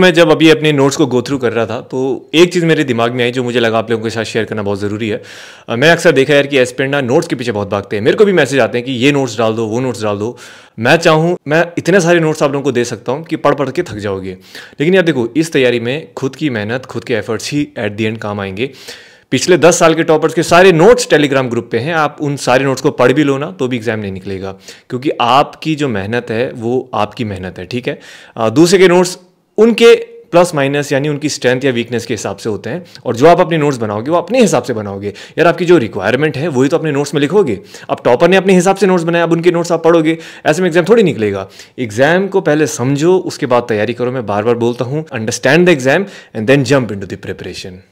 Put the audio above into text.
मैं जब अभी अपने नोट्स को गो थ्रू कर रहा था तो एक चीज़ मेरे दिमाग में आई जो मुझे लगा आप लोगों के साथ शेयर करना बहुत ज़रूरी है मैं अक्सर देखा यार कि पेंडा नोट्स के पीछे बहुत भागते हैं मेरे को भी मैसेज आते हैं कि ये नोट्स डाल दो वो नोट्स डाल दो मैं चाहूँ मैं इतने सारे नोट्स आप लोगों को दे सकता हूँ कि पढ़ पढ़ के थक जाओगे लेकिन यार देखो इस तैयारी में खुद की मेहनत खुद के एफर्ट्स ही एट दी एंड काम आएंगे पिछले दस साल के टॉपर्स के सारे नोट्स टेलीग्राम ग्रुप पे हैं आप उन सारे नोट्स को पढ़ भी लो ना तो भी एग्जाम नहीं निकलेगा क्योंकि आपकी जो मेहनत है वो आपकी मेहनत है ठीक है दूसरे के नोट्स उनके प्लस माइनस यानी उनकी स्ट्रेंथ या वीकनेस के हिसाब से होते हैं और जो आप अपने नोट्स बनाओगे वो अपने हिसाब से बनाओगे यार आपकी जो रिक्वायरमेंट है वही तो अपने नोट्स में लिखोगे अब टॉपर ने अपने हिसाब से नोट्स बनाए अब उनके नोट्स आप पढ़ोगे ऐसे में एग्जाम थोड़ी निकलेगा एग्जाम को पहले समझो उसके बाद तैयारी करो मैं बार बार बोलता हूँ understand the exam and then jump into the preparation